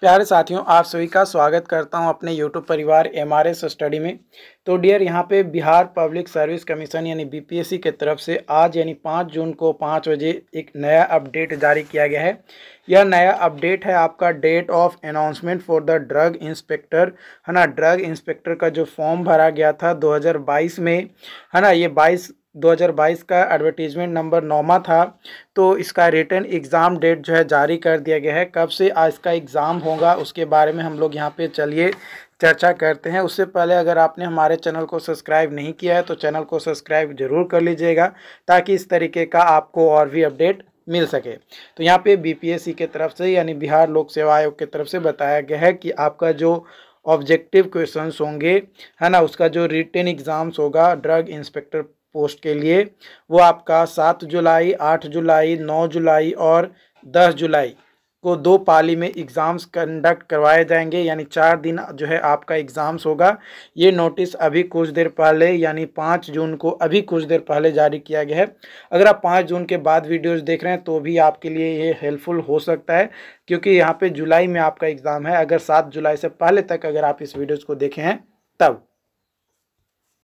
प्यारे साथियों आप सभी का स्वागत करता हूं अपने यूट्यूब परिवार एम आर एस स्टडी में तो डियर यहां पे बिहार पब्लिक सर्विस कमीशन यानी बीपीएससी के तरफ से आज यानी पाँच जून को पाँच बजे एक नया अपडेट जारी किया गया है यह नया अपडेट है आपका date of announcement for the drug inspector है ना ड्रग इंस्पेक्टर का जो फॉर्म भरा गया था दो में है ना ये बाईस 2022 का एडवर्टीजमेंट नंबर नौमा था तो इसका रिटर्न एग्ज़ाम डेट जो है जारी कर दिया गया है कब से आज का एग्ज़ाम होगा उसके बारे में हम लोग यहाँ पे चलिए चर्चा करते हैं उससे पहले अगर आपने हमारे चैनल को सब्सक्राइब नहीं किया है तो चैनल को सब्सक्राइब ज़रूर कर लीजिएगा ताकि इस तरीके का आपको और भी अपडेट मिल सके तो यहाँ पे सी के तरफ से यानी बिहार लोक सेवा आयोग के तरफ से बताया गया है कि आपका जो ऑब्जेक्टिव क्वेश्चंस होंगे है ना उसका जो रिटर्न एग्ज़ाम्स होगा ड्रग इंस्पेक्टर पोस्ट के लिए वो आपका सात जुलाई आठ जुलाई नौ जुलाई और दस जुलाई को दो पाली में एग्ज़ाम्स कंडक्ट करवाए जाएंगे यानी चार दिन जो है आपका एग्ज़ाम्स होगा ये नोटिस अभी कुछ देर पहले यानी पाँच जून को अभी कुछ देर पहले जारी किया गया है अगर आप पाँच जून के बाद वीडियोस देख रहे हैं तो भी आपके लिए ये हेल्पफुल हो सकता है क्योंकि यहाँ पे जुलाई में आपका एग्ज़ाम है अगर सात जुलाई से पहले तक अगर आप इस वीडियोज़ को देखें तब